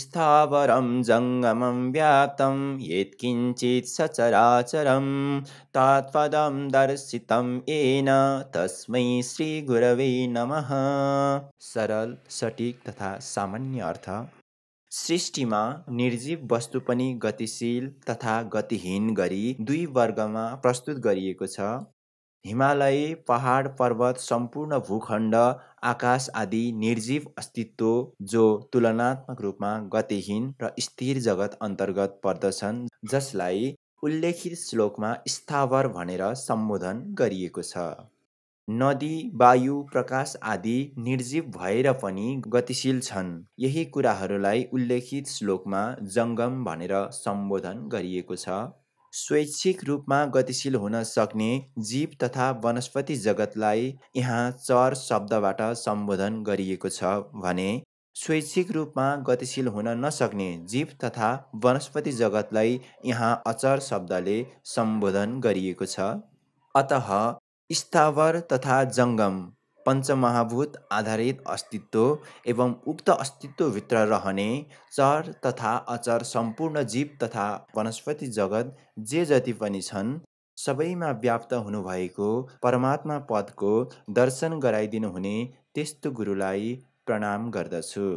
स्थावरं जङ्गमं व्याप्तम् यत्किञ्चित् सचराचरं तात्पदं दर्शितं येन तस्मै श्रीगुरवे नमः सरल सटिक तथा सामान्य अर्थ सृष्टिमा निर्जीव वस्तु पनि गतिशील तथा गतिहीन गरी दुई वर्गमा प्रस्तुत गरिएको छ हिमालय, पहाड, पर्वत, सम्पूर्ण भूखण्ड, आकाश आदि निर्जीव अस्तित्व जो तुलनात्मक रूपमा गतिहीन र स्थिर जगत अन्तर्गत पर्दछन् जसलाई उल्लेखित श्लोकमा स्थावर भनेर सम्बोधन गरिएको छ। नदी, वायु, प्रकाश आदि निर्जीव भएर पनि गतिशील छन्। यही कुराहरूलाई उल्लेखित श्लोकमा जङ्गम भनेर सम्बोधन गरिएको छ। स्वैच्छिक रूपमा गतिशील हुन सक्ने जीव तथा वनस्पति जगतलाई यहाँ चर शब्दबाट सम्बोधन गरिएको छ भने स्वैच्छिक रूपमा गतिशील हुन नसक्ने जीव तथा वनस्पति जगतलाई यहाँ अचर शब्दले सम्बोधन गरिएको छ अत स्थावर तथा जङ्गम पञ्चमहाभूत आधारित अस्तित्व एवं उक्त अस्तित्वभित्र रहने चर तथा अचर सम्पूर्ण जीव तथा वनस्पति जगत जे जति पनि छन् सबैमा व्याप्त हुनुभएको परमात्मा पदको दर्शन गराइदिनुहुने त्यस्तो गुरुलाई प्रणाम गर्दछु